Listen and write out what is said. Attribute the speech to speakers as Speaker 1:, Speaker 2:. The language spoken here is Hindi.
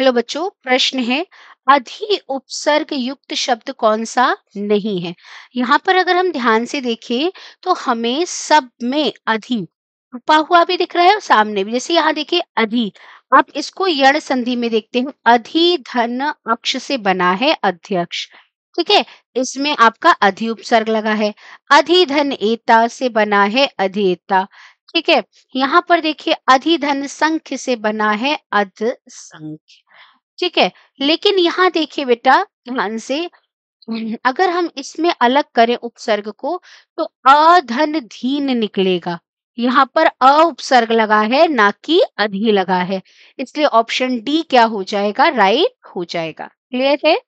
Speaker 1: हेलो बच्चों प्रश्न है अधि उपसर्ग युक्त शब्द कौन सा नहीं है यहाँ पर अगर हम ध्यान से देखें तो हमें सब में अधि रुपा हुआ भी दिख रहा है और सामने भी जैसे यहाँ देखिए अधि आप इसको यण संधि में देखते हैं अधि धन अक्ष से बना है अध्यक्ष ठीक है इसमें आपका अधि उपसर्ग लगा है अधिधन एता से बना है अधिता ठीक है यहाँ पर देखिए अधिधन संख्य से बना है अध संख्य ठीक है लेकिन यहाँ देखिए बेटा ध्यान से अगर हम इसमें अलग करें उपसर्ग को तो अधन धीन निकलेगा यहाँ पर अ उपसर्ग लगा है ना कि अधि लगा है इसलिए ऑप्शन डी क्या हो जाएगा राइट हो जाएगा क्लियर है